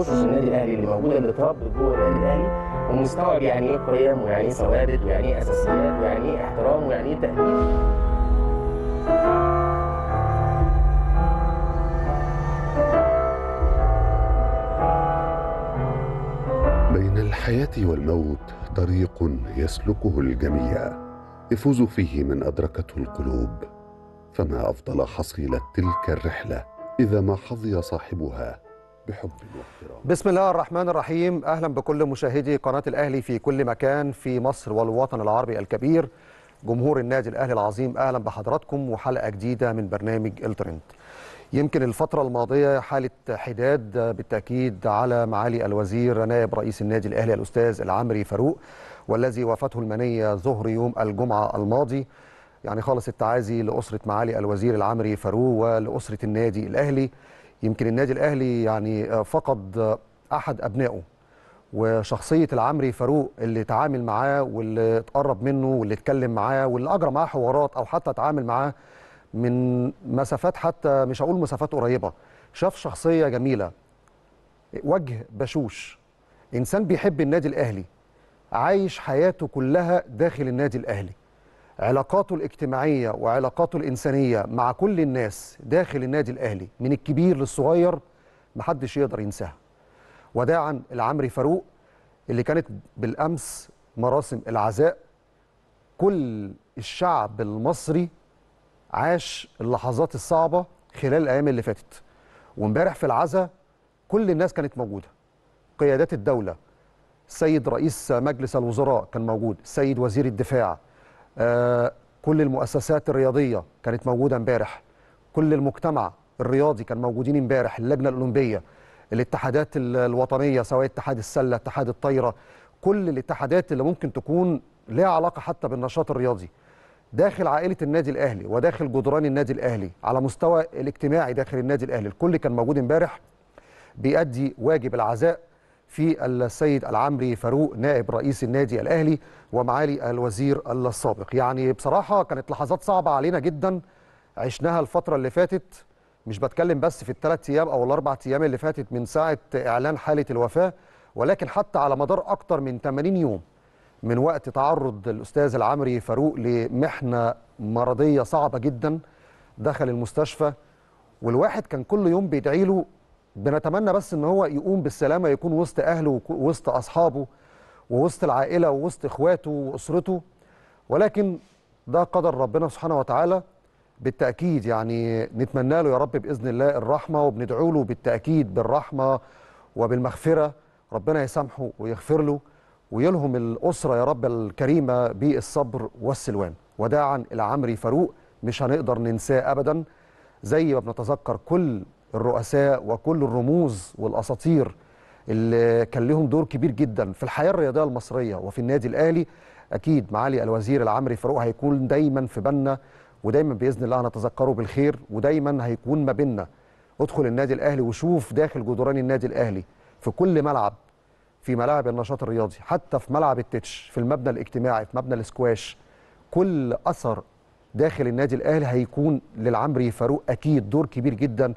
اسس النادي الاهلي اللي موجوده اللي تربط جوه النادي الاهلي ومستوعب يعني ايه قيم ويعني ايه ثوابت ويعني ايه اساسيات ويعني ايه احترام ويعني ايه تقدير بين الحياة والموت طريق يسلكه الجميع يفوز فيه من أدركته القلوب فما أفضل حصيلة تلك الرحلة إذا ما حظي صاحبها بحب واحترام بسم الله الرحمن الرحيم أهلا بكل مشاهدي قناة الأهلي في كل مكان في مصر والوطن العربي الكبير جمهور النادي الأهلي العظيم أهلا بحضراتكم وحلقة جديدة من برنامج الترند يمكن الفترة الماضية حالة حداد بالتأكيد على معالي الوزير نائب رئيس النادي الأهلي الأستاذ العمري فاروق والذي وافته المنية ظهر يوم الجمعة الماضي يعني خالص التعازي لأسرة معالي الوزير العمري فاروق ولأسرة النادي الأهلي يمكن النادي الاهلي يعني آه، فقد آه، احد ابنائه وشخصيه العمري فاروق اللي تعامل معاه واللي اتقرب منه واللي اتكلم معاه واللي اجرى معاه حوارات او حتى اتعامل معاه من مسافات حتى مش هقول مسافات قريبه شاف شخصيه جميله وجه بشوش انسان بيحب النادي الاهلي عايش حياته كلها داخل النادي الاهلي علاقاته الاجتماعية وعلاقاته الإنسانية مع كل الناس داخل النادي الأهلي من الكبير للصغير محدش يقدر ينساها وداعا العمري فاروق اللي كانت بالأمس مراسم العزاء كل الشعب المصري عاش اللحظات الصعبة خلال الأيام اللي فاتت وامبارح في العزاء كل الناس كانت موجودة قيادات الدولة السيد رئيس مجلس الوزراء كان موجود السيد وزير الدفاع آه، كل المؤسسات الرياضيه كانت موجوده امبارح كل المجتمع الرياضي كان موجودين امبارح اللجنه الاولمبيه الاتحادات الوطنيه سواء اتحاد السله اتحاد الطايره كل الاتحادات اللي ممكن تكون ليها علاقه حتى بالنشاط الرياضي داخل عائله النادي الاهلي وداخل جدران النادي الاهلي على مستوى الاجتماعي داخل النادي الاهلي الكل كان موجود امبارح بيأدي واجب العزاء في السيد العمري فاروق نائب رئيس النادي الاهلي ومعالي الوزير السابق يعني بصراحه كانت لحظات صعبه علينا جدا عشناها الفتره اللي فاتت مش بتكلم بس في الثلاث ايام او الاربع ايام اللي فاتت من ساعه اعلان حاله الوفاه ولكن حتى على مدار اكتر من 80 يوم من وقت تعرض الاستاذ العمري فاروق لمحنه مرضيه صعبه جدا دخل المستشفى والواحد كان كل يوم بيدعي له بنتمنى بس ان هو يقوم بالسلامه يكون وسط اهله ووسط اصحابه ووسط العائله ووسط اخواته واسرته ولكن ده قدر ربنا سبحانه وتعالى بالتاكيد يعني نتمنى له يا رب باذن الله الرحمه وبندعو له بالتاكيد بالرحمه وبالمغفره ربنا يسامحه ويغفر له ويلهم الاسره يا رب الكريمه بالصبر والسلوان وداعا العمري فاروق مش هنقدر ننساه ابدا زي ما بنتذكر كل الرؤساء وكل الرموز والاساطير اللي كان لهم دور كبير جدا في الحياه الرياضيه المصريه وفي النادي الاهلي اكيد معالي الوزير العمري فاروق هيكون دايما في بالنا ودايما باذن الله هنتذكره بالخير ودايما هيكون ما بيننا ادخل النادي الاهلي وشوف داخل جدران النادي الاهلي في كل ملعب في ملاعب النشاط الرياضي حتى في ملعب التتش في المبنى الاجتماعي في مبنى الاسكواش كل اثر داخل النادي الاهلي هيكون للعمري فاروق اكيد دور كبير جدا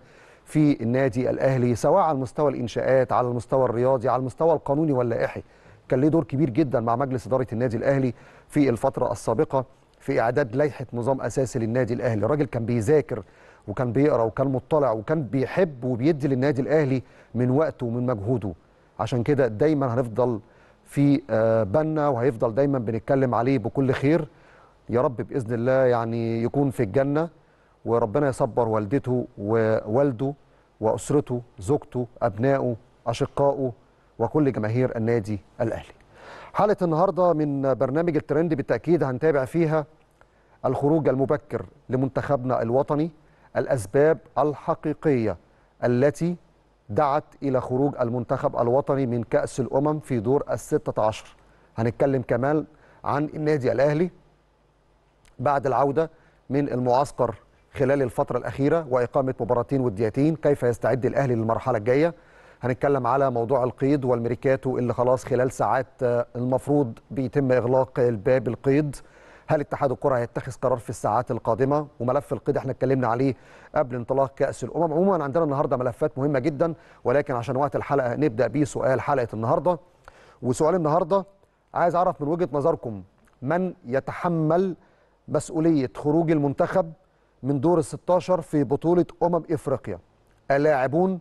في النادي الاهلي سواء على المستوى الانشاءات على المستوى الرياضي على المستوى القانوني واللائحي كان ليه دور كبير جدا مع مجلس اداره النادي الاهلي في الفتره السابقه في اعداد لائحه نظام اساسي للنادي الاهلي الراجل كان بيذاكر وكان بيقرا وكان مطلع وكان بيحب وبيدي للنادي الاهلي من وقته ومن مجهوده عشان كده دايما هنفضل في آه، بالنا وهيفضل دايما بنتكلم عليه بكل خير يا رب باذن الله يعني يكون في الجنه وربنا يصبر والدته ووالده وأسرته زوجته أبنائه أشقائه وكل جماهير النادي الأهلي حالة النهاردة من برنامج الترند بالتأكيد هنتابع فيها الخروج المبكر لمنتخبنا الوطني الأسباب الحقيقية التي دعت إلى خروج المنتخب الوطني من كأس الأمم في دور ال16 هنتكلم كمان عن النادي الأهلي بعد العودة من المعسكر خلال الفترة الأخيرة وإقامة مباراتين وديتين كيف يستعد الأهلي للمرحلة الجاية هنتكلم على موضوع القيد والميريكاتو اللي خلاص خلال ساعات آه، المفروض بيتم إغلاق الباب القيد هل اتحاد الكره هيتخذ قرار في الساعات القادمه وملف القيد احنا اتكلمنا عليه قبل انطلاق كاس الامم عموما عندنا النهارده ملفات مهمه جدا ولكن عشان وقت الحلقه نبدا بيه سؤال حلقه النهارده وسؤال النهارده عايز اعرف من وجهه نظركم من يتحمل مسؤوليه خروج المنتخب من دور ال 16 في بطولة أمم إفريقيا اللاعبون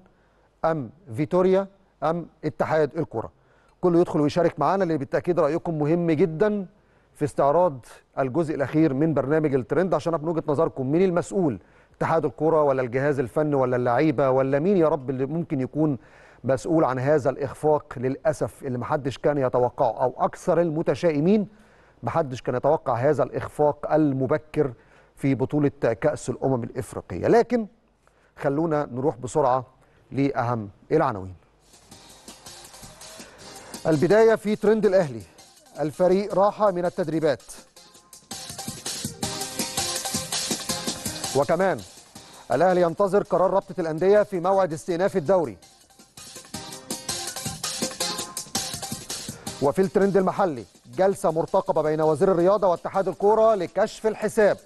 أم فيتوريا أم اتحاد الكرة كله يدخل ويشارك معانا اللي بالتأكيد رأيكم مهم جدا في استعراض الجزء الأخير من برنامج الترند عشان من وجهة نظركم مين المسؤول اتحاد الكرة ولا الجهاز الفني ولا اللعيبة ولا مين يا رب اللي ممكن يكون مسؤول عن هذا الإخفاق للأسف اللي محدش كان يتوقعه أو أكثر المتشائمين محدش كان يتوقع هذا الإخفاق المبكر في بطولة كأس الأمم الإفريقية لكن خلونا نروح بسرعة لأهم العناوين البداية في ترند الأهلي الفريق راحة من التدريبات وكمان الأهلي ينتظر قرار رابطة الأندية في موعد استئناف الدوري وفي الترند المحلي جلسة مرتقبة بين وزير الرياضة واتحاد الكورة لكشف الحساب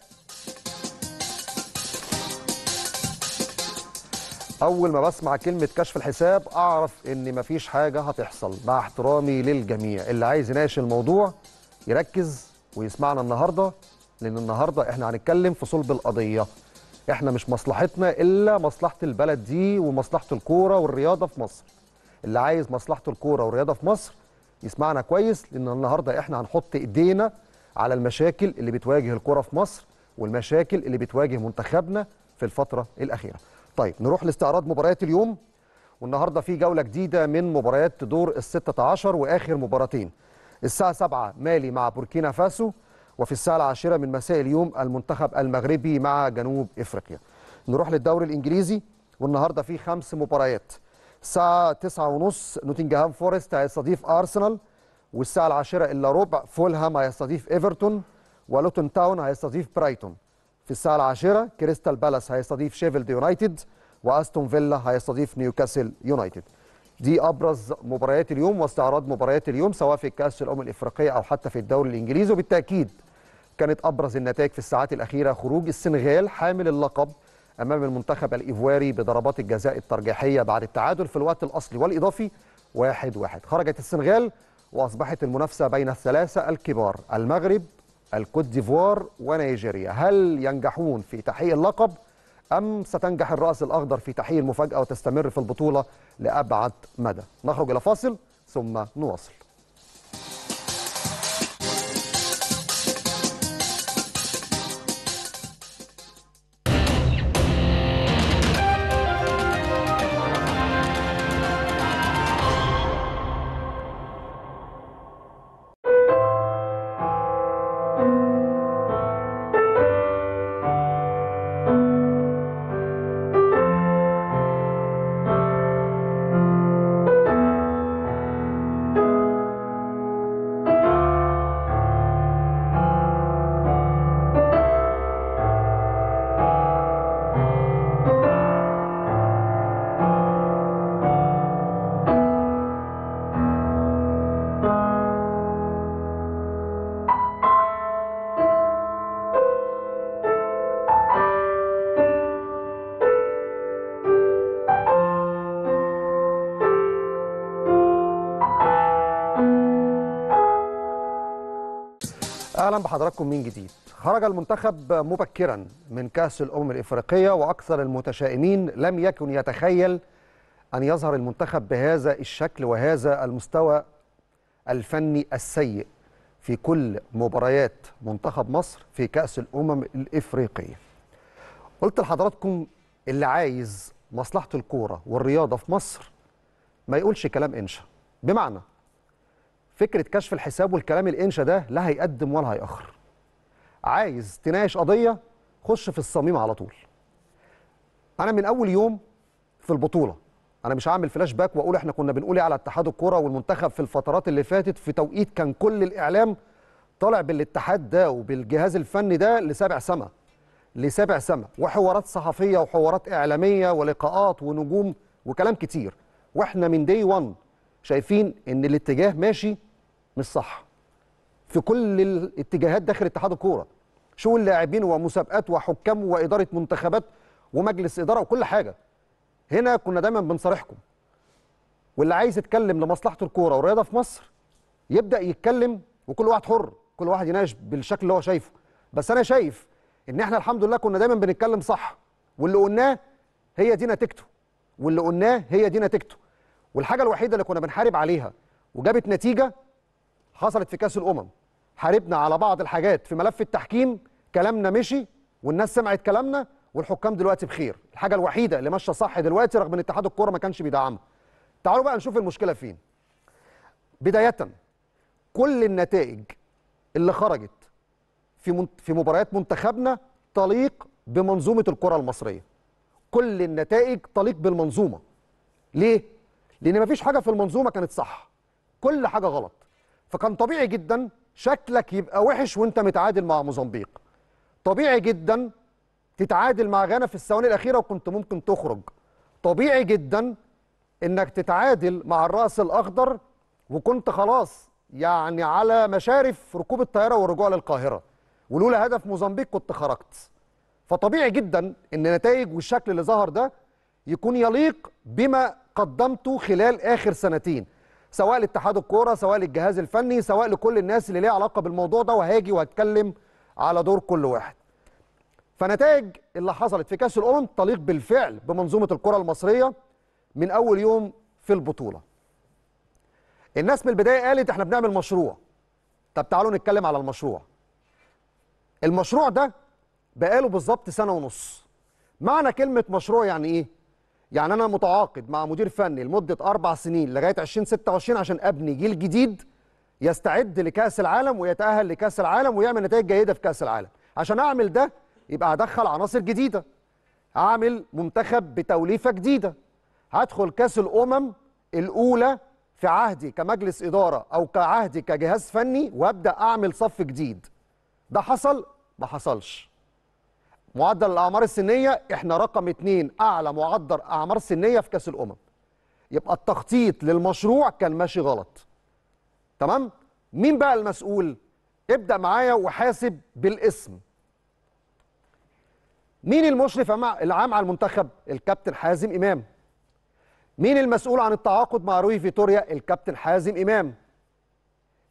اول ما بسمع كلمه كشف الحساب اعرف ان مفيش حاجه هتحصل مع احترامي للجميع اللي عايز يناقش الموضوع يركز ويسمعنا النهارده لان النهارده احنا هنتكلم في صلب القضيه احنا مش مصلحتنا الا مصلحه البلد دي ومصلحه الكوره والرياضه في مصر اللي عايز مصلحه الكوره والرياضه في مصر يسمعنا كويس لان النهارده احنا هنحط ايدينا على المشاكل اللي بتواجه الكوره في مصر والمشاكل اللي بتواجه منتخبنا في الفتره الاخيره طيب نروح لاستعراض مباريات اليوم والنهارده في جوله جديده من مباريات دور ال 16 واخر مباراتين الساعه 7 مالي مع بوركينا فاسو وفي الساعه العاشرة من مساء اليوم المنتخب المغربي مع جنوب افريقيا نروح للدوري الانجليزي والنهارده في خمس مباريات الساعه 9:30 نوتنجهام فورست هيستضيف ارسنال والساعه العاشرة الا ربع فولهام هيستضيف ايفرتون ولوتون تاون هيستضيف برايتون في الساعة العاشرة كريستال بالاس هيستضيف شيفيلد يونايتد واستون فيلا هيستضيف نيوكاسل يونايتد دي ابرز مباريات اليوم واستعراض مباريات اليوم سواء في كاس الامم الافريقيه او حتى في الدوري الانجليزي وبالتاكيد كانت ابرز النتائج في الساعات الاخيره خروج السنغال حامل اللقب امام المنتخب الايفواري بضربات الجزاء الترجيحيه بعد التعادل في الوقت الاصلي والاضافي 1-1 واحد واحد. خرجت السنغال واصبحت المنافسه بين الثلاثه الكبار المغرب الكوت ديفوار ونيجيريا هل ينجحون في تحقيق اللقب أم ستنجح الرأس الأخضر في تحقيق المفاجأة وتستمر في البطولة لأبعد مدى نخرج إلى فاصل ثم نواصل اهلا بحضراتكم من جديد خرج المنتخب مبكرا من كاس الامم الافريقيه واكثر المتشائمين لم يكن يتخيل ان يظهر المنتخب بهذا الشكل وهذا المستوى الفني السيء في كل مباريات منتخب مصر في كاس الامم الافريقيه قلت لحضراتكم اللي عايز مصلحه الكوره والرياضه في مصر ما يقولش كلام انشا بمعنى فكره كشف الحساب والكلام الانشا ده لا هيقدم ولا هيأخر عايز تناقش قضيه خش في الصميم على طول انا من اول يوم في البطوله انا مش هعمل فلاش باك واقول احنا كنا بنقول إيه على اتحاد الكره والمنتخب في الفترات اللي فاتت في توقيت كان كل الاعلام طالع بالاتحاد ده وبالجهاز الفني ده لسابع سما لسابع سما وحوارات صحفيه وحوارات اعلاميه ولقاءات ونجوم وكلام كتير واحنا من دي 1 شايفين ان الاتجاه ماشي مش صح في كل الاتجاهات داخل اتحاد الكوره شؤون لاعبين ومسابقات وحكام واداره منتخبات ومجلس اداره وكل حاجه هنا كنا دايما بنصارحكم واللي عايز يتكلم لمصلحه الكوره والرياضه في مصر يبدا يتكلم وكل واحد حر كل واحد يناقش بالشكل اللي هو شايفه بس انا شايف ان احنا الحمد لله كنا دايما بنتكلم صح واللي قلناه هي دي نتيجته واللي قلناه هي دي نتيجته والحاجه الوحيده اللي كنا بنحارب عليها وجابت نتيجه حصلت في كاس الامم حاربنا على بعض الحاجات في ملف التحكيم كلامنا مشي والناس سمعت كلامنا والحكام دلوقتي بخير الحاجه الوحيده اللي ماشيه صح دلوقتي رغم ان اتحاد الكوره ما كانش بيدعمها تعالوا بقى نشوف المشكله فين بدايه كل النتائج اللي خرجت في في مباريات منتخبنا تليق بمنظومه الكره المصريه كل النتائج تليق بالمنظومه ليه لان مفيش حاجه في المنظومه كانت صح كل حاجه غلط فكان طبيعي جدا شكلك يبقى وحش وانت متعادل مع موزمبيق طبيعي جدا تتعادل مع غانا في الثواني الاخيره وكنت ممكن تخرج طبيعي جدا انك تتعادل مع الراس الاخضر وكنت خلاص يعني على مشارف ركوب الطياره والرجوع للقاهره ولولا هدف موزمبيق كنت خرجت فطبيعي جدا ان النتائج والشكل اللي ظهر ده يكون يليق بما قدمته خلال اخر سنتين سواء لاتحاد الكوره سواء للجهاز الفني سواء لكل الناس اللي ليها علاقه بالموضوع ده وهاجي وهتكلم على دور كل واحد فنتائج اللي حصلت في كاس الامم تليق بالفعل بمنظومه الكره المصريه من اول يوم في البطوله الناس من البدايه قالت احنا بنعمل مشروع طب تعالوا نتكلم على المشروع المشروع ده بقاله بالظبط سنه ونص معنى كلمه مشروع يعني ايه يعني انا متعاقد مع مدير فني لمده اربع سنين لغايه 2026 عشان ابني جيل جديد يستعد لكاس العالم ويتاهل لكاس العالم ويعمل نتائج جيده في كاس العالم عشان اعمل ده يبقى هدخل عناصر جديده اعمل منتخب بتوليفه جديده هدخل كاس الامم الاولى في عهدي كمجلس اداره او كعهدي كجهاز فني وابدا اعمل صف جديد ده حصل ما حصلش معدل الاعمار السنيه احنا رقم اتنين اعلى معدل اعمار سنيه في كاس الامم يبقى التخطيط للمشروع كان ماشي غلط تمام مين بقى المسؤول ابدا معايا وحاسب بالاسم مين المشرف العام على المنتخب الكابتن حازم امام مين المسؤول عن التعاقد مع روي فيتوريا الكابتن حازم امام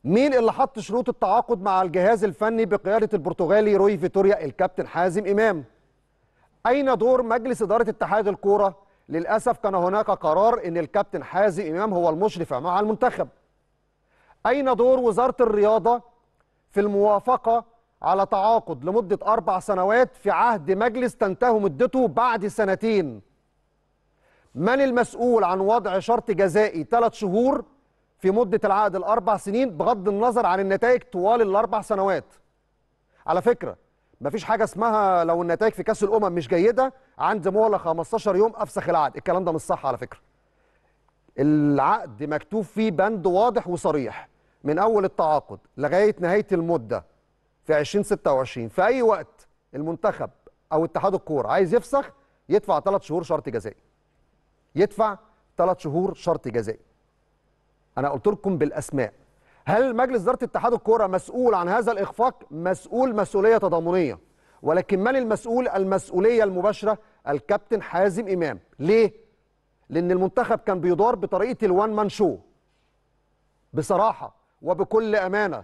مين اللي حط شروط التعاقد مع الجهاز الفني بقياده البرتغالي روي فيتوريا الكابتن حازم امام اين دور مجلس اداره اتحاد الكوره للاسف كان هناك قرار ان الكابتن حازم امام هو المشرف مع المنتخب اين دور وزاره الرياضه في الموافقه على تعاقد لمده اربع سنوات في عهد مجلس تنتهي مدته بعد سنتين من المسؤول عن وضع شرط جزائي ثلاث شهور في مدة العقد الأربع سنين بغض النظر عن النتائج طوال الأربع سنوات على فكرة مفيش حاجة اسمها لو النتائج في كأس الأمم مش جيدة عند مهلة 15 يوم أفسخ العقد الكلام ده مش صح على فكرة العقد مكتوب فيه بند واضح وصريح من أول التعاقد لغاية نهاية المدة في 2026 في أي وقت المنتخب أو اتحاد الكورة عايز يفسخ يدفع ثلاث شهور شرط جزائي يدفع ثلاث شهور شرط جزائي انا قلت لكم بالاسماء هل مجلس اداره اتحاد الكوره مسؤول عن هذا الاخفاق مسؤول مسؤوليه تضامنيه ولكن من المسؤول المسؤوليه المباشره الكابتن حازم امام ليه لان المنتخب كان بيدار بطريقه الوان مان شو بصراحه وبكل امانه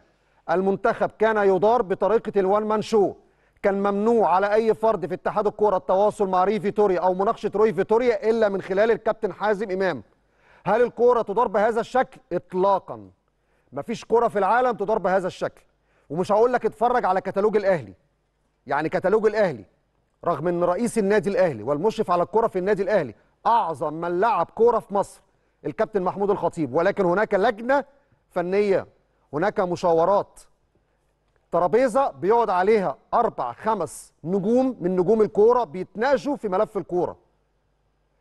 المنتخب كان يدار بطريقه الوان مان شو كان ممنوع على اي فرد في اتحاد الكوره التواصل مع ري فيتوريا او مناقشه روي فيتوريا الا من خلال الكابتن حازم امام هل الكوره تدار بهذا الشكل اطلاقا مفيش كوره في العالم تدار بهذا الشكل ومش هقول لك اتفرج على كتالوج الاهلي يعني كتالوج الاهلي رغم ان رئيس النادي الاهلي والمشرف على الكوره في النادي الاهلي اعظم من لعب كوره في مصر الكابتن محمود الخطيب ولكن هناك لجنه فنيه هناك مشاورات ترابيزه بيقعد عليها اربع خمس نجوم من نجوم الكوره بيتناقشوا في ملف الكوره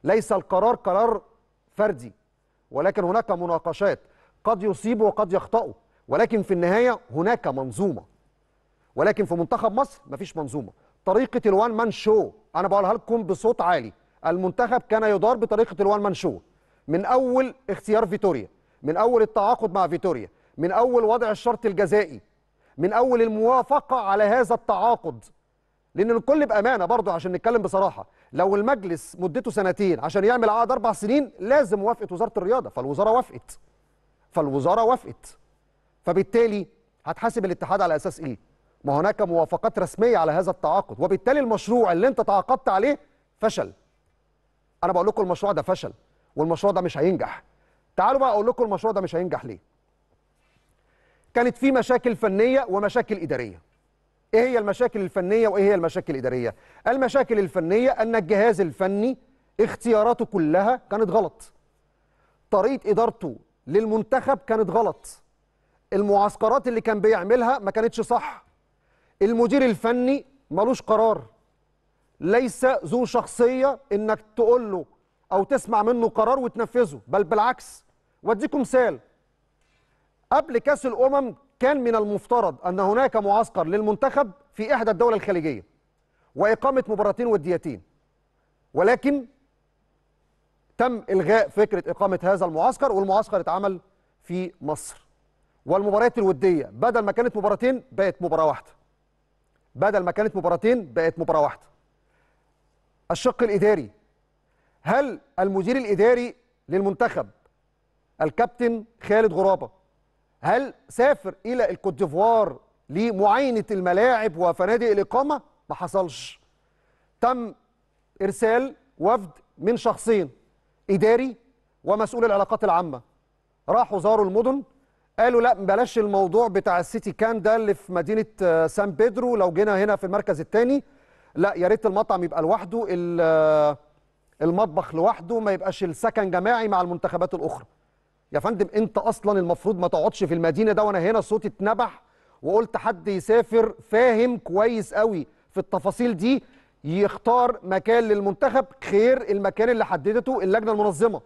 ليس القرار قرار فردي ولكن هناك مناقشات قد يصيبوا وقد يخطئوا ولكن في النهاية هناك منظومة ولكن في منتخب مصر مفيش منظومة طريقة الوان مان شو أنا بقولها لكم بصوت عالي المنتخب كان يدار بطريقة الوان مان شو من أول اختيار فيتوريا من أول التعاقد مع فيتوريا من أول وضع الشرط الجزائي من أول الموافقة على هذا التعاقد لان الكل بامانه برضه عشان نتكلم بصراحه لو المجلس مدته سنتين عشان يعمل عقد اربع سنين لازم موافقه وزاره الرياضه فالوزاره وافقت فالوزاره وافقت فبالتالي هتحاسب الاتحاد على اساس ايه ما هناك موافقات رسميه على هذا التعاقد وبالتالي المشروع اللي انت تعاقدت عليه فشل انا بقول لكم المشروع ده فشل والمشروع ده مش هينجح تعالوا بقى اقول لكم المشروع ده مش هينجح ليه كانت في مشاكل فنيه ومشاكل اداريه ايه هي المشاكل الفنيه وايه هي المشاكل الاداريه المشاكل الفنيه ان الجهاز الفني اختياراته كلها كانت غلط طريقه ادارته للمنتخب كانت غلط المعسكرات اللي كان بيعملها ما كانتش صح المدير الفني ملوش قرار ليس ذو شخصيه انك تقول له او تسمع منه قرار وتنفذه بل بالعكس واديكم مثال قبل كاس الامم كان من المفترض أن هناك معسكر للمنتخب في إحدى الدول الخليجية وإقامة مباراتين وديتين ولكن تم إلغاء فكرة إقامة هذا المعسكر والمعسكر اتعمل في مصر والمباريات الودية بدل ما كانت مباراتين بقت مباراة واحدة بدل ما كانت مباراتين بقت مباراة واحدة الشق الإداري هل المدير الإداري للمنتخب الكابتن خالد غرابة هل سافر الى الكوت ديفوار لمعاينه الملاعب وفنادق الاقامه ما حصلش تم ارسال وفد من شخصين اداري ومسؤول العلاقات العامه راحوا زاروا المدن قالوا لا بلاش الموضوع بتاع السيتي كان ده اللي في مدينه آه، سان بيدرو لو جينا هنا في المركز الثاني لا يا ريت المطعم يبقى لوحده آه، المطبخ لوحده ما يبقاش السكن جماعي مع المنتخبات الاخرى يا فندم انت اصلا المفروض ما تقعدش في المدينه ده وانا هنا صوتي اتنبح وقلت حد يسافر فاهم كويس قوي في التفاصيل دي يختار مكان للمنتخب خير المكان اللي حددته اللجنه المنظمه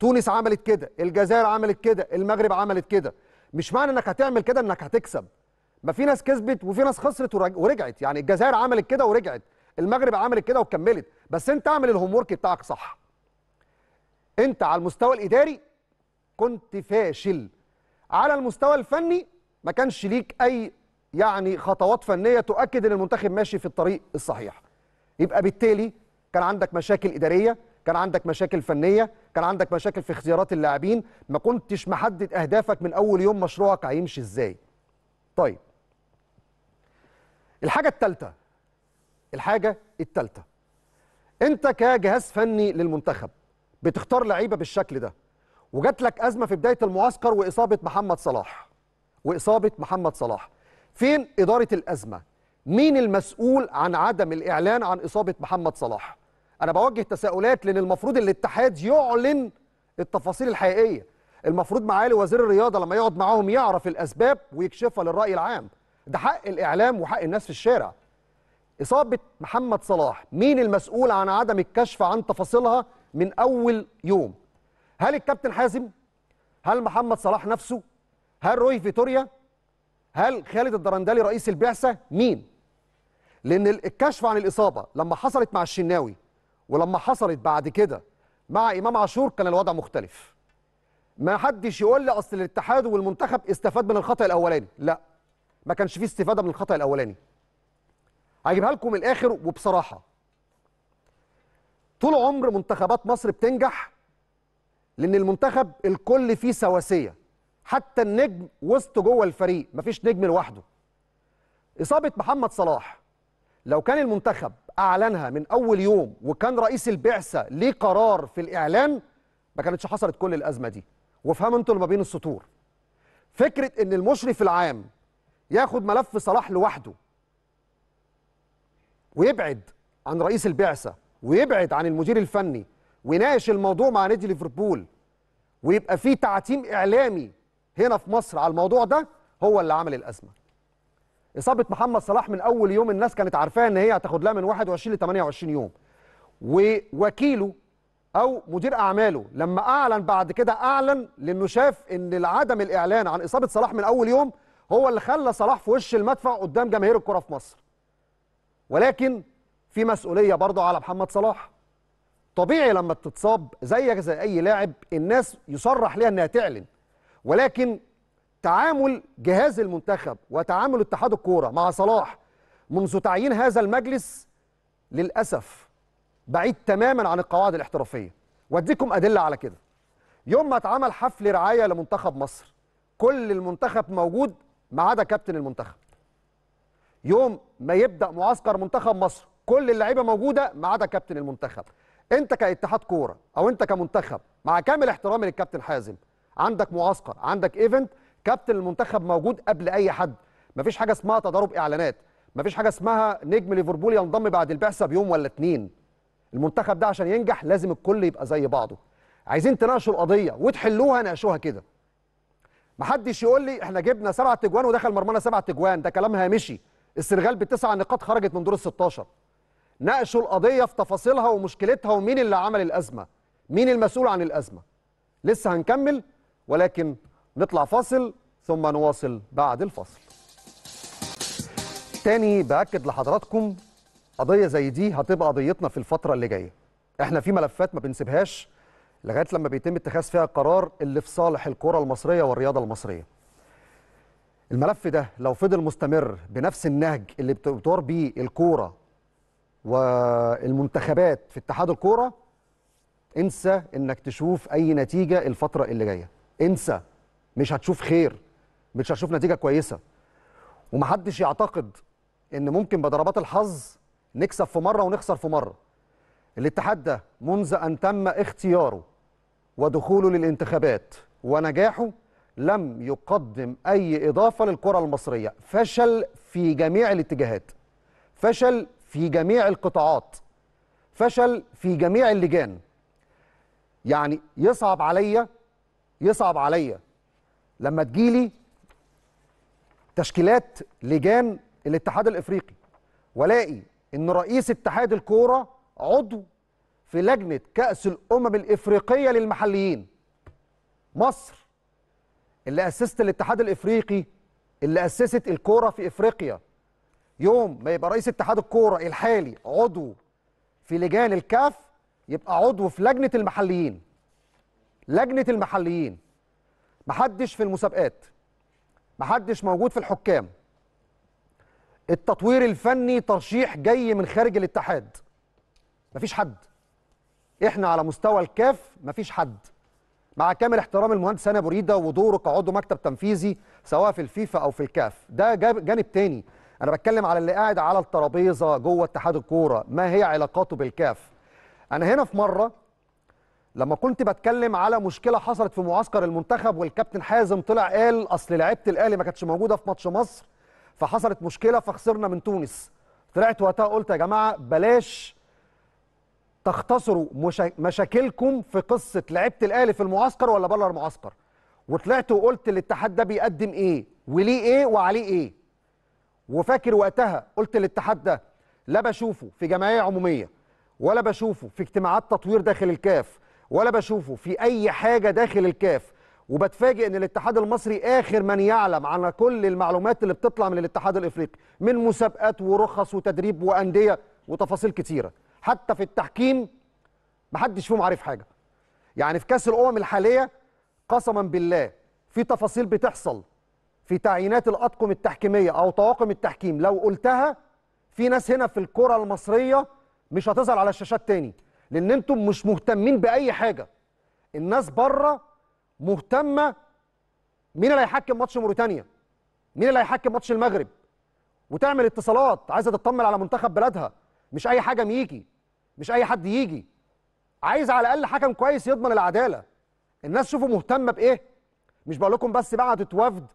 تونس عملت كده الجزائر عملت كده المغرب عملت كده مش معنى انك هتعمل كده انك هتكسب ما في ناس كسبت وفي ناس خسرت ورجعت يعني الجزائر عملت كده ورجعت المغرب عملت كده وكملت بس انت اعمل الهوم ورك بتاعك صح انت على المستوى الاداري كنت فاشل على المستوى الفني ما كانش ليك اي يعني خطوات فنيه تؤكد ان المنتخب ماشي في الطريق الصحيح يبقى بالتالي كان عندك مشاكل اداريه كان عندك مشاكل فنيه كان عندك مشاكل في اختيارات اللاعبين ما كنتش محدد اهدافك من اول يوم مشروعك هيمشي ازاي طيب الحاجه الثالثه الحاجه الثالثه انت كجهاز فني للمنتخب بتختار لعيبه بالشكل ده وجات لك ازمه في بدايه المعسكر واصابه محمد صلاح واصابه محمد صلاح فين اداره الازمه مين المسؤول عن عدم الاعلان عن اصابه محمد صلاح انا بوجه تساؤلات لان المفروض الاتحاد يعلن التفاصيل الحقيقيه المفروض معالي وزير الرياضه لما يقعد معاهم يعرف الاسباب ويكشفها للراي العام ده حق الاعلام وحق الناس في الشارع اصابه محمد صلاح مين المسؤول عن عدم الكشف عن تفاصيلها من اول يوم هل الكابتن حازم هل محمد صلاح نفسه هل روي فيتوريا هل خالد الدرندلي رئيس البعثه مين لان الكشف عن الاصابه لما حصلت مع الشناوي ولما حصلت بعد كده مع امام عاشور كان الوضع مختلف ما حدش يقول لي اصل الاتحاد والمنتخب استفاد من الخطا الاولاني لا ما كانش فيه استفاده من الخطا الاولاني هجيبها لكم من الاخر وبصراحه طول عمر منتخبات مصر بتنجح لان المنتخب الكل فيه سواسيه حتى النجم وسط جوه الفريق مفيش نجم لوحده اصابه محمد صلاح لو كان المنتخب اعلنها من اول يوم وكان رئيس البعثه ليه قرار في الاعلان ما كانتش حصلت كل الازمه دي وافهموا انتوا اللي ما بين السطور فكره ان المشرف العام ياخد ملف صلاح لوحده ويبعد عن رئيس البعثه ويبعد عن المدير الفني ويناقش الموضوع مع نادي ليفربول ويبقى في تعتيم اعلامي هنا في مصر على الموضوع ده هو اللي عمل الازمه. اصابه محمد صلاح من اول يوم الناس كانت عارفاه ان هي هتاخد لها من 21 ل 28 يوم. ووكيله او مدير اعماله لما اعلن بعد كده اعلن لانه شاف ان عدم الاعلان عن اصابه صلاح من اول يوم هو اللي خلى صلاح في وش المدفع قدام جماهير الكره في مصر. ولكن في مسؤوليه برضه على محمد صلاح. طبيعي لما بتتصاب زيك زي اي لاعب الناس يصرح ليها انها تعلن ولكن تعامل جهاز المنتخب وتعامل اتحاد الكوره مع صلاح منذ تعيين هذا المجلس للاسف بعيد تماما عن القواعد الاحترافيه واديكم ادله على كده يوم ما اتعمل حفل رعايه لمنتخب مصر كل المنتخب موجود ما عدا كابتن المنتخب يوم ما يبدا معسكر منتخب مصر كل اللعيبه موجوده ما عدا كابتن المنتخب انت كاتحاد كوره او انت كمنتخب مع كامل احترامي للكابتن حازم عندك معسكر عندك ايفنت كابتن المنتخب موجود قبل اي حد مفيش حاجه اسمها تضارب اعلانات مفيش حاجه اسمها نجم ليفربول ينضم بعد البعثه بيوم ولا اتنين المنتخب ده عشان ينجح لازم الكل يبقى زي بعضه عايزين تناقشوا القضيه وتحلوها ناقشوها كده محدش يقول لي احنا جبنا سبعة تجوان ودخل مرمانا سبعة تجوان ده كلام هامشي السنغال بتسع نقاط خرجت من دور ال 16 ناقشوا القضية في تفاصيلها ومشكلتها ومين اللي عمل الأزمة مين المسؤول عن الأزمة لسه هنكمل ولكن نطلع فاصل ثم نواصل بعد الفاصل تاني بأكد لحضراتكم قضية زي دي هتبقى قضيتنا في الفترة اللي جاية احنا في ملفات ما بنسيبهاش لغاية لما بيتم اتخاذ فيها قرار اللي في صالح الكرة المصرية والرياضة المصرية الملف ده لو فضل مستمر بنفس النهج اللي بتدور بيه الكورة والمنتخبات في اتحاد الكوره انسى انك تشوف اي نتيجه الفتره اللي جايه انسى مش هتشوف خير مش هتشوف نتيجه كويسه ومحدش يعتقد ان ممكن بضربات الحظ نكسب في مره ونخسر في مره الاتحاد ده منذ ان تم اختياره ودخوله للانتخابات ونجاحه لم يقدم اي اضافه للكره المصريه فشل في جميع الاتجاهات فشل في جميع القطاعات فشل في جميع اللجان يعني يصعب عليا يصعب عليا لما تجيلي تشكيلات لجان الاتحاد الافريقي والاقي ان رئيس اتحاد الكوره عضو في لجنه كاس الامم الافريقيه للمحليين مصر اللي اسست الاتحاد الافريقي اللي اسست الكوره في افريقيا يوم ما يبقى رئيس اتحاد الكوره الحالي عضو في لجان الكاف يبقى عضو في لجنه المحليين لجنه المحليين محدش في المسابقات محدش موجود في الحكام التطوير الفني ترشيح جاي من خارج الاتحاد مفيش حد احنا على مستوى الكاف مفيش حد مع كامل احترام المهندس هاني ابو ريده ودوره كعضو مكتب تنفيذي سواء في الفيفا او في الكاف ده جانب تاني انا بتكلم على اللي قاعد على الترابيزه جوه اتحاد الكوره ما هي علاقاته بالكاف انا هنا في مره لما كنت بتكلم على مشكله حصلت في معسكر المنتخب والكابتن حازم طلع قال اصل لعيبه الاهلي ما كانتش موجوده في ماتش مصر فحصلت مشكله فخسرنا من تونس طلعت وقتها قلت يا جماعه بلاش تختصروا مشا... مشاكلكم في قصه لعيبه الاهلي في المعسكر ولا بره المعسكر وطلعت وقلت الاتحاد ده بيقدم ايه وليه ايه وعليه ايه وفاكر وقتها قلت الاتحاد ده لا بشوفه في جمعيه عموميه ولا بشوفه في اجتماعات تطوير داخل الكاف ولا بشوفه في اي حاجه داخل الكاف وبتفاجئ ان الاتحاد المصري اخر من يعلم عن كل المعلومات اللي بتطلع من الاتحاد الافريقي من مسابقات ورخص وتدريب وانديه وتفاصيل كتيره حتى في التحكيم محدش فيهم عارف حاجه يعني في كاس الامم الحاليه قسما بالله في تفاصيل بتحصل في تعيينات الأطقم التحكيمية أو طواقم التحكيم لو قلتها في ناس هنا في الكرة المصرية مش هتظهر على الشاشات تاني لأن أنتم مش مهتمين بأي حاجة الناس بره مهتمة مين اللي هيحكم ماتش موريتانيا مين اللي هيحكم ماتش المغرب وتعمل اتصالات عايزة تطمن على منتخب بلدها مش أي حاجة يجي مش أي حد يجي عايز على الأقل حكم كويس يضمن العدالة الناس شوفوا مهتمة بإيه مش بقول لكم بس بعتت وفد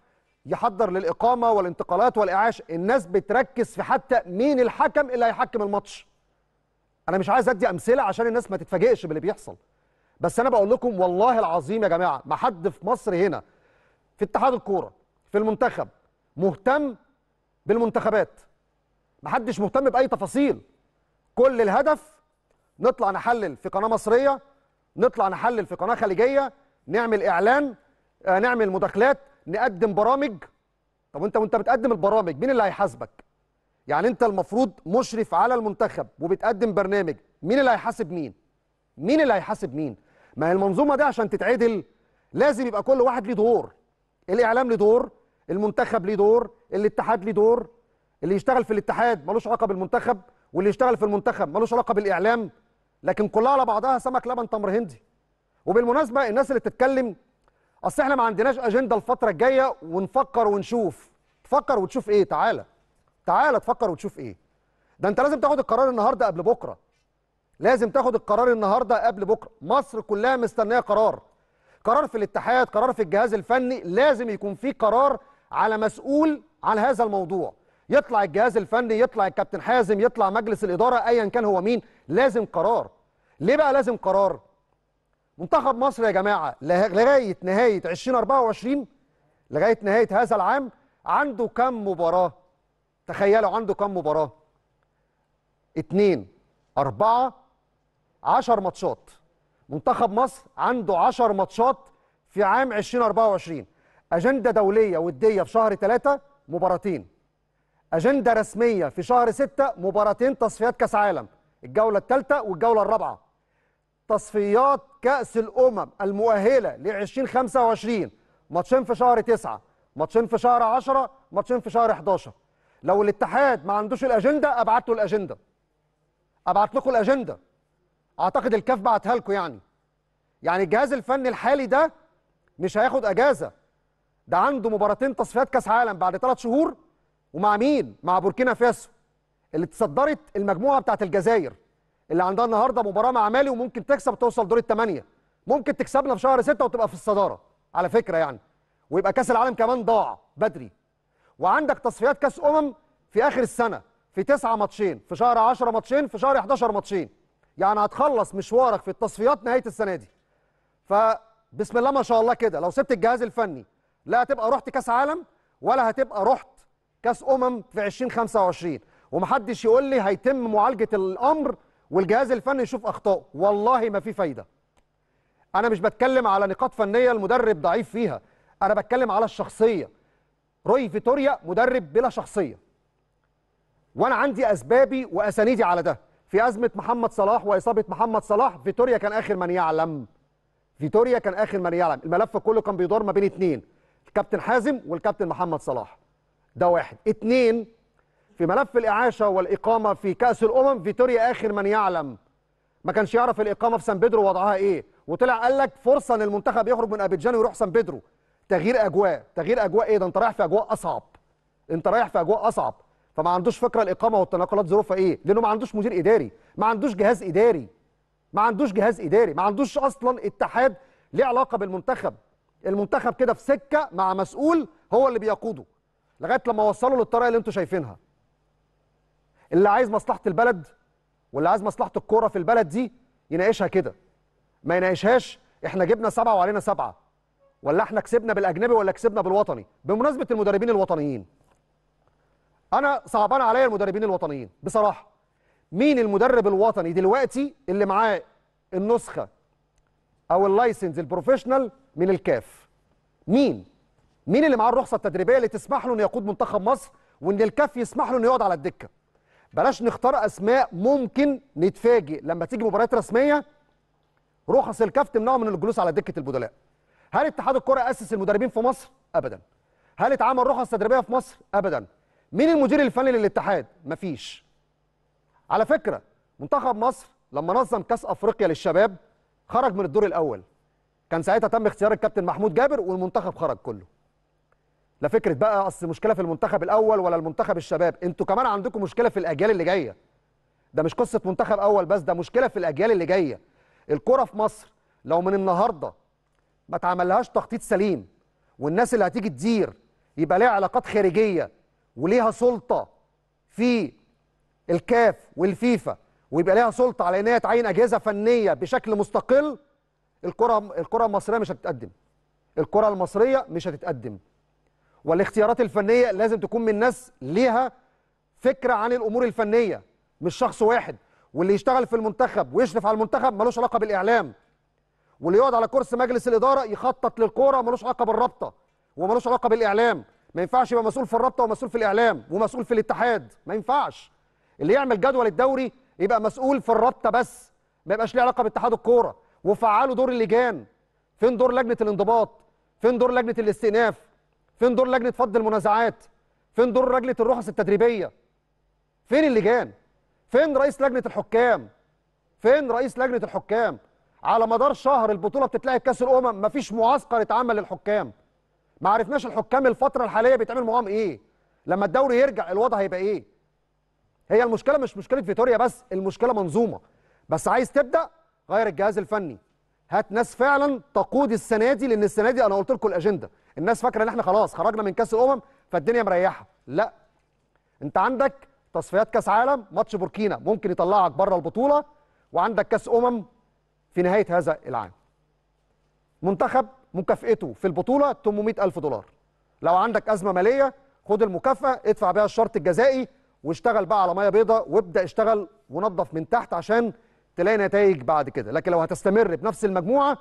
يحضر للاقامه والانتقالات والاعاشه الناس بتركز في حتى مين الحكم اللي هيحكم الماتش انا مش عايز ادي امثله عشان الناس ما تتفاجئش باللي بيحصل بس انا بقول لكم والله العظيم يا جماعه ما حد في مصر هنا في اتحاد الكوره في المنتخب مهتم بالمنتخبات ما حدش مهتم باي تفاصيل كل الهدف نطلع نحلل في قناه مصريه نطلع نحلل في قناه خليجيه نعمل اعلان آه، نعمل مداخلات نقدم برامج طب انت وانت بتقدم البرامج مين اللي هيحاسبك يعني انت المفروض مشرف على المنتخب وبتقدم برنامج مين اللي هيحاسب مين مين اللي هيحاسب مين ما هي المنظومه دي عشان تتعدل لازم يبقى كل واحد ليه دور الاعلام ليه دور المنتخب ليه دور الاتحاد ليه دور اللي يشتغل في الاتحاد ملوش علاقه بالمنتخب واللي يشتغل في المنتخب ملوش علاقه بالاعلام لكن كلها على بعضها سمك لبن تمر هندي وبالمناسبه الناس اللي بتتكلم اصل احنا ما عندناش اجنده الفتره الجايه ونفكر ونشوف تفكر وتشوف ايه تعالى تعالى تفكر وتشوف ايه ده انت لازم تاخد القرار النهارده قبل بكره لازم تاخد القرار النهارده قبل بكره مصر كلها مستنيه قرار قرار في الاتحاد قرار في الجهاز الفني لازم يكون في قرار على مسؤول عن هذا الموضوع يطلع الجهاز الفني يطلع الكابتن حازم يطلع مجلس الاداره ايا كان هو مين لازم قرار ليه بقى لازم قرار منتخب مصر يا جماعه لغايه نهايه 2024 لغايه نهايه هذا العام عنده كم مباراه تخيلوا عنده كم مباراه اثنين أربعة عشر ماتشات منتخب مصر عنده عشر ماتشات في عام 2024 أجندة دولية ودية في شهر ثلاثة مباراتين أجندة رسمية في شهر ستة مباراتين تصفيات كأس عالم الجولة الثالثة والجولة الرابعة تصفيات كأس الأمم المؤهلة ل 2025 ماتشين في شهر 9 ماتشين في شهر 10 ماتشين في شهر 11 لو الاتحاد ما عندوش الأجندة أبعت له الأجندة أبعت لكم الأجندة أعتقد الكاف بعتها لكم يعني يعني الجهاز الفني الحالي ده مش هياخد أجازة ده عنده مباراتين تصفيات كأس عالم بعد ثلاث شهور ومع مين؟ مع بوركينا فاسو اللي اتصدرت المجموعة بتاعت الجزائر اللي عندها النهارده مباراه مع مالي وممكن تكسب توصل دور الثمانيه ممكن تكسبنا في شهر ستة وتبقى في الصداره على فكره يعني ويبقى كاس العالم كمان ضاع بدري وعندك تصفيات كاس امم في اخر السنه في تسعة ماتشين في شهر 10 ماتشين في شهر 11 ماتشين يعني هتخلص مشوارك في التصفيات نهايه السنه دي فبسم الله ما شاء الله كده لو سبت الجهاز الفني لا هتبقى رحت كاس عالم ولا هتبقى رحت كاس امم في 2025 ومحدش يقول لي هيتم معالجه الامر والجهاز الفني يشوف اخطائه والله ما في فايده انا مش بتكلم على نقاط فنيه المدرب ضعيف فيها انا بتكلم على الشخصيه روي فيتوريا مدرب بلا شخصيه وانا عندي اسبابي واسانيدي على ده في ازمه محمد صلاح واصابه محمد صلاح فيتوريا كان اخر من يعلم فيتوريا كان اخر من يعلم الملف كله كان بيدور ما بين اثنين الكابتن حازم والكابتن محمد صلاح ده واحد اثنين في ملف الإعاشة والإقامة في كأس الأمم فيتوريا آخر من يعلم ما كانش يعرف الإقامة في سان بيدرو وضعها إيه وطلع قال لك فرصة إن المنتخب يخرج من أبيجان ويروح سان بيدرو تغيير أجواء تغيير أجواء إيه ده أنت رايح في أجواء أصعب أنت رايح في أجواء أصعب فما عندوش فكرة الإقامة والتناقلات ظروفها إيه لأنه ما عندوش مدير إداري ما عندوش جهاز إداري ما عندوش جهاز إداري ما عندوش أصلا اتحاد ليه علاقة بالمنتخب المنتخب كده في سكة مع مسؤول هو اللي بيقوده لغاية لما وصلوا للطريقة اللي انتم شايفينها اللي عايز مصلحه البلد واللي عايز مصلحه الكوره في البلد دي يناقشها كده ما يناقشهاش احنا جبنا سبعه وعلينا سبعه ولا احنا كسبنا بالاجنبي ولا كسبنا بالوطني بمناسبه المدربين الوطنيين انا صعبان عليا المدربين الوطنيين بصراحه مين المدرب الوطني دلوقتي اللي معاه النسخه او اللايسنس البروفيشنال من الكاف مين مين اللي معاه الرخصه التدريبيه اللي تسمح له انه يقود منتخب مصر وان الكاف يسمح له انه يقعد على الدكه بلاش نختار اسماء ممكن نتفاجئ لما تيجي مباريات رسميه رخص الكاف تمنعه من الجلوس على دكه البدلاء هل اتحاد الكره اسس المدربين في مصر ابدا هل اتعمل رخص تدريبيه في مصر ابدا مين المدير الفني للاتحاد مفيش على فكره منتخب مصر لما نظم كاس افريقيا للشباب خرج من الدور الاول كان ساعتها تم اختيار الكابتن محمود جابر والمنتخب خرج كله لا فكره بقى اصل مشكله في المنتخب الاول ولا المنتخب الشباب انتوا كمان عندكم مشكله في الاجيال اللي جايه ده مش قصه منتخب اول بس ده مشكله في الاجيال اللي جايه الكره في مصر لو من النهارده ما اتعملهاش تخطيط سليم والناس اللي هتيجي تدير يبقى ليها علاقات خارجيه وليها سلطه في الكاف والفيفا ويبقى ليها سلطه على ان هي تعين اجهزه فنيه بشكل مستقل الكره الكره المصريه مش هتتقدم الكره المصريه مش هتتقدم والاختيارات الفنيه لازم تكون من ناس ليها فكره عن الامور الفنيه مش شخص واحد واللي يشتغل في المنتخب ويشرف على المنتخب ملوش علاقه بالاعلام واللي يقعد على كرسي مجلس الاداره يخطط للكوره ملوش علاقه بالرابطه وملوش علاقه بالاعلام ما ينفعش يبقى مسؤول في الرابطه ومسؤول في الاعلام ومسؤول في الاتحاد ما ينفعش اللي يعمل جدول الدوري يبقى مسؤول في الرابطه بس ما يبقاش ليه علاقه باتحاد الكوره وفعلوا دور اللجان فين دور لجنه الانضباط فين دور لجنه الاستئناف فين دور لجنه فض المنازعات فين دور لجنه الرخص التدريبيه فين اللجان فين رئيس لجنه الحكام فين رئيس لجنه الحكام على مدار شهر البطوله بتتلعب كاس الامم مفيش معسكر اتعمل للحكام ما عرفناش الحكام الفتره الحاليه بيتعمل معاهم ايه لما الدوري يرجع الوضع هيبقى ايه هي المشكله مش مشكله فيتوريا بس المشكله منظومه بس عايز تبدا غير الجهاز الفني هات ناس فعلا تقود السنه دي لان السنه دي انا قلت لكم الاجنده الناس فاكره ان احنا خلاص خرجنا من كاس الامم فالدنيا مريحه لا انت عندك تصفيات كاس عالم ماتش بوركينا ممكن يطلعك بره البطوله وعندك كاس امم في نهايه هذا العام منتخب مكافئته في البطوله 800000 دولار لو عندك ازمه ماليه خد المكافاه ادفع بيها الشرط الجزائي واشتغل بقى على ميه بيضاء وابدا اشتغل ونظف من تحت عشان تلاقي نتائج بعد كده لكن لو هتستمر بنفس المجموعه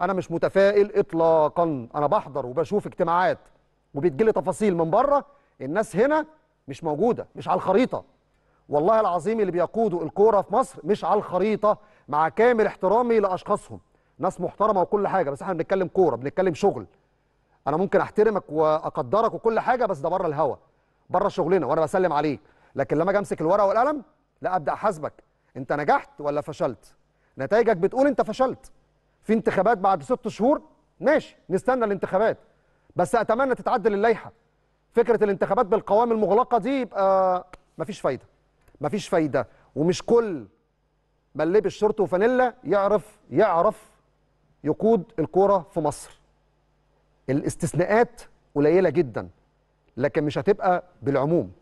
انا مش متفائل اطلاقا انا بحضر وبشوف اجتماعات وبيتجلي تفاصيل من بره الناس هنا مش موجوده مش على الخريطه والله العظيم اللي بيقودوا الكوره في مصر مش على الخريطه مع كامل احترامي لاشخاصهم ناس محترمه وكل حاجه بس احنا بنتكلم كوره بنتكلم شغل انا ممكن احترمك واقدرك وكل حاجه بس ده بره الهوا بره شغلنا وانا بسلم عليك لكن لما اجي امسك الورقه والقلم لا ابدا احاسبك انت نجحت ولا فشلت نتائجك بتقول انت فشلت في انتخابات بعد ست شهور ماشي نستنى الانتخابات بس اتمنى تتعدل اللائحه فكره الانتخابات بالقوائم المغلقه دي يبقى مفيش فايده مفيش فايده ومش كل من لبس شورت وفانيلا يعرف يعرف يقود الكوره في مصر الاستثناءات قليله جدا لكن مش هتبقى بالعموم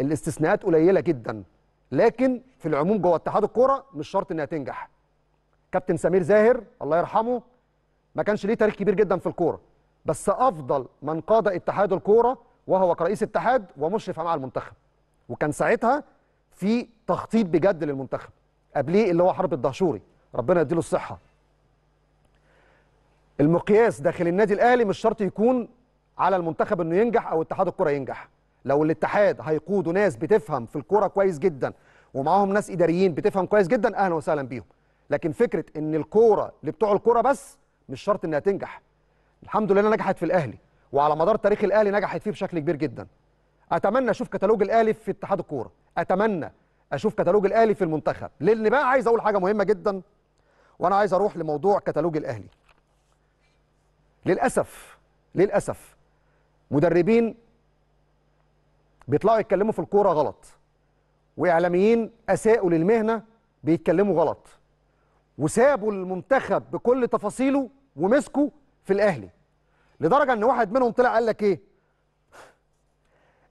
الاستثناءات قليله جدا لكن في العموم جوه اتحاد الكوره مش شرط انها تنجح كابتن سمير زاهر الله يرحمه ما كانش ليه تاريخ كبير جدا في الكوره بس افضل من قاد اتحاد الكوره وهو كرئيس اتحاد ومشرف مع المنتخب وكان ساعتها في تخطيط بجد للمنتخب قبليه اللي هو حرب الدهشوري ربنا يديله الصحه المقياس داخل النادي الاهلي مش شرط يكون على المنتخب انه ينجح او اتحاد الكره ينجح لو الاتحاد هيقودوا ناس بتفهم في الكوره كويس جدا ومعاهم ناس اداريين بتفهم كويس جدا اهلا وسهلا بيهم لكن فكره ان الكوره لبتوع الكوره بس مش شرط انها تنجح الحمد لله نجحت في الاهلي وعلى مدار تاريخ الاهلي نجحت فيه بشكل كبير جدا اتمنى اشوف كتالوج الاهلي في اتحاد الكوره اتمنى اشوف كتالوج الاهلي في المنتخب لان بقى عايز اقول حاجه مهمه جدا وانا عايز اروح لموضوع كتالوج الاهلي للاسف للاسف مدربين بيطلعوا يتكلموا في الكوره غلط واعلاميين اساءوا للمهنه بيتكلموا غلط وسابوا المنتخب بكل تفاصيله ومسكوا في الاهلي لدرجه ان واحد منهم طلع قال لك ايه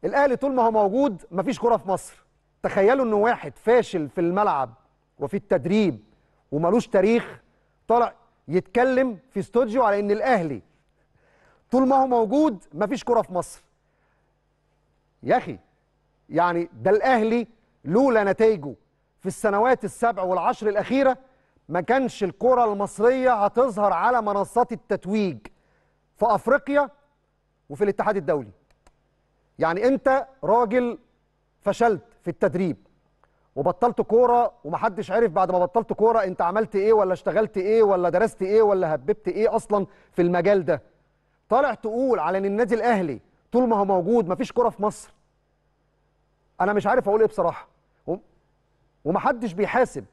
الاهلي طول ما هو موجود مفيش كوره في مصر تخيلوا ان واحد فاشل في الملعب وفي التدريب وملوش تاريخ طلع يتكلم في استوديو على ان الاهلي طول ما هو موجود مفيش كوره في مصر يا اخي يعني ده الاهلي لولا نتائجه في السنوات السبع والعشر الاخيره ما كانش الكره المصريه هتظهر على منصات التتويج في افريقيا وفي الاتحاد الدولي يعني انت راجل فشلت في التدريب وبطلت كوره ومحدش عرف بعد ما بطلت كوره انت عملت ايه ولا اشتغلت ايه ولا درست ايه ولا هببت ايه اصلا في المجال ده طالع تقول على ان النادي الاهلي طول ما هو موجود مفيش كوره في مصر انا مش عارف اقول ايه بصراحه ومحدش بيحاسب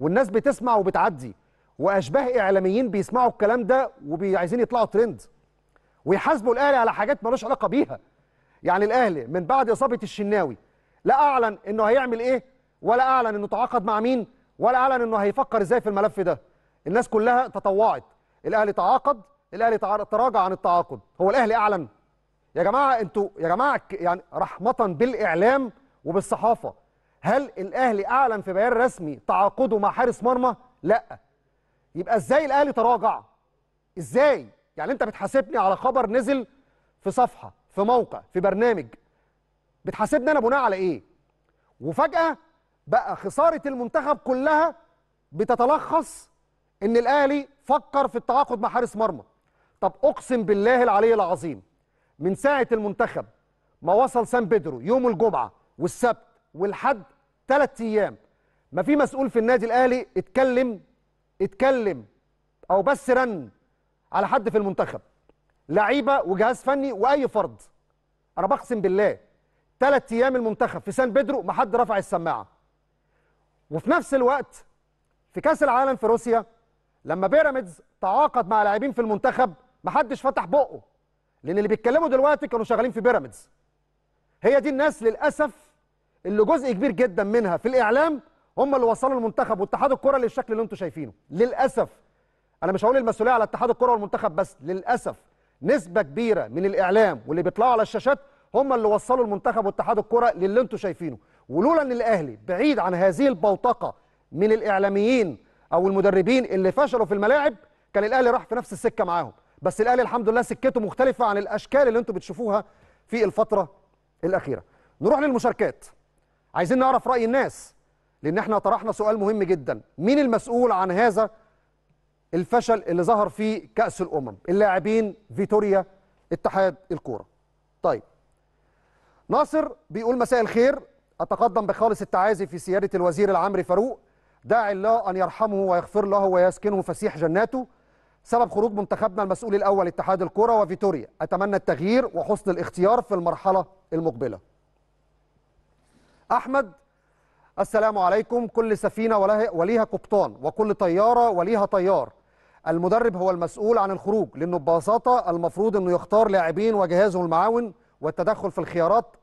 والناس بتسمع وبتعدي واشباه اعلاميين بيسمعوا الكلام ده وعايزين يطلعوا ترند ويحاسبوا الاهلي على حاجات ملوش علاقه بيها يعني الاهلي من بعد اصابه الشناوي لا اعلن انه هيعمل ايه ولا اعلن انه تعاقد مع مين ولا اعلن انه هيفكر ازاي في الملف ده الناس كلها تطوعت الاهلي تعاقد الاهلي تراجع عن التعاقد هو الاهلي اعلن يا جماعه انتوا يا جماعه يعني رحمه بالاعلام وبالصحافه هل الاهلي اعلن في بيان رسمي تعاقده مع حارس مرمى لا يبقى ازاي الاهلي تراجع ازاي يعني انت بتحاسبني على خبر نزل في صفحه في موقع في برنامج بتحاسبني انا بناء على ايه وفجاه بقى خساره المنتخب كلها بتتلخص ان الاهلي فكر في التعاقد مع حارس مرمى طب اقسم بالله العلي العظيم من ساعه المنتخب ما وصل سان بيدرو يوم الجمعه والسبت والحد ثلاث ايام ما في مسؤول في النادي الاهلي اتكلم اتكلم او بس رن على حد في المنتخب لعيبه وجهاز فني واي فرد انا بقسم بالله ثلاث ايام المنتخب في سان بيدرو ما حد رفع السماعه وفي نفس الوقت في كاس العالم في روسيا لما بيراميدز تعاقد مع لاعبين في المنتخب ما حدش فتح بقه لان اللي بيتكلموا دلوقتي كانوا شغالين في بيراميدز هي دي الناس للاسف اللي جزء كبير جدا منها في الاعلام هم اللي وصلوا المنتخب واتحاد الكره للشكل اللي انتم شايفينه للاسف انا مش هقول المسؤوليه على اتحاد الكره والمنتخب بس للاسف نسبه كبيره من الاعلام واللي بيطلعوا على الشاشات هم اللي وصلوا المنتخب واتحاد الكره للي انتم شايفينه ولولا ان الاهلي بعيد عن هذه البوتقه من الاعلاميين او المدربين اللي فشلوا في الملاعب كان الاهلي راح في نفس السكه معاهم بس الاهلي الحمد لله سكته مختلفه عن الاشكال اللي انتم بتشوفوها في الفتره الاخيره نروح للمشاركات عايزين نعرف راي الناس لان احنا طرحنا سؤال مهم جدا مين المسؤول عن هذا الفشل اللي ظهر في كاس الامم اللاعبين فيتوريا اتحاد الكوره طيب ناصر بيقول مساء الخير اتقدم بخالص التعازي في سياده الوزير العمري فاروق داعي الله ان يرحمه ويغفر له ويسكنه فسيح جناته سبب خروج منتخبنا المسؤول الأول اتحاد الكرة وفيتوريا أتمنى التغيير وحسن الاختيار في المرحلة المقبلة أحمد السلام عليكم كل سفينة وليها قبطان وكل طيارة وليها طيار المدرب هو المسؤول عن الخروج لأنه ببساطة المفروض أنه يختار لاعبين وجهازه المعاون والتدخل في الخيارات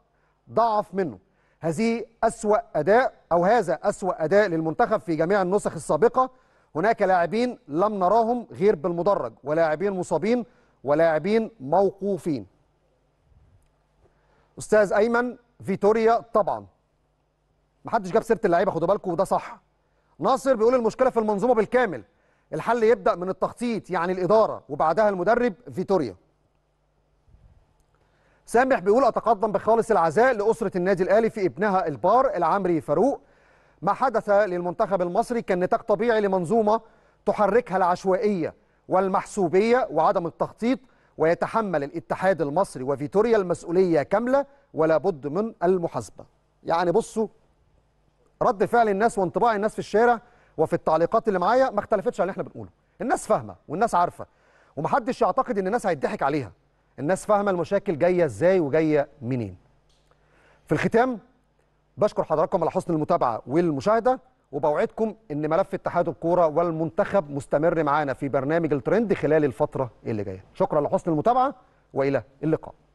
ضعف منه هذه أسوأ أداء أو هذا أسوأ أداء للمنتخب في جميع النسخ السابقة هناك لاعبين لم نراهم غير بالمدرج ولاعبين مصابين ولاعبين موقوفين استاذ ايمن فيتوريا طبعا محدش جاب سيره اللعيبه خدوا بالكم وده صح ناصر بيقول المشكله في المنظومه بالكامل الحل يبدا من التخطيط يعني الاداره وبعدها المدرب فيتوريا سامح بيقول اتقدم بخالص العزاء لاسره النادي الاهلي في ابنها البار العمري فاروق ما حدث للمنتخب المصري كان نتاج طبيعي لمنظومة تحركها العشوائية والمحسوبية وعدم التخطيط ويتحمل الاتحاد المصري وفيتوريا المسؤولية كاملة ولا بد من المحاسبة يعني بصوا رد فعل الناس وانطباع الناس في الشارع وفي التعليقات اللي معايا ما اختلفتش عن اللي احنا بنقوله الناس فاهمة والناس عارفة ومحدش يعتقد ان الناس هيضحك عليها الناس فاهمة المشاكل جاية ازاي وجاية منين في الختام بشكر حضراتكم على حسن المتابعه والمشاهده وبوعدكم ان ملف اتحاد الكوره والمنتخب مستمر معانا في برنامج الترند خلال الفتره اللي جايه شكرا لحسن المتابعه والى اللقاء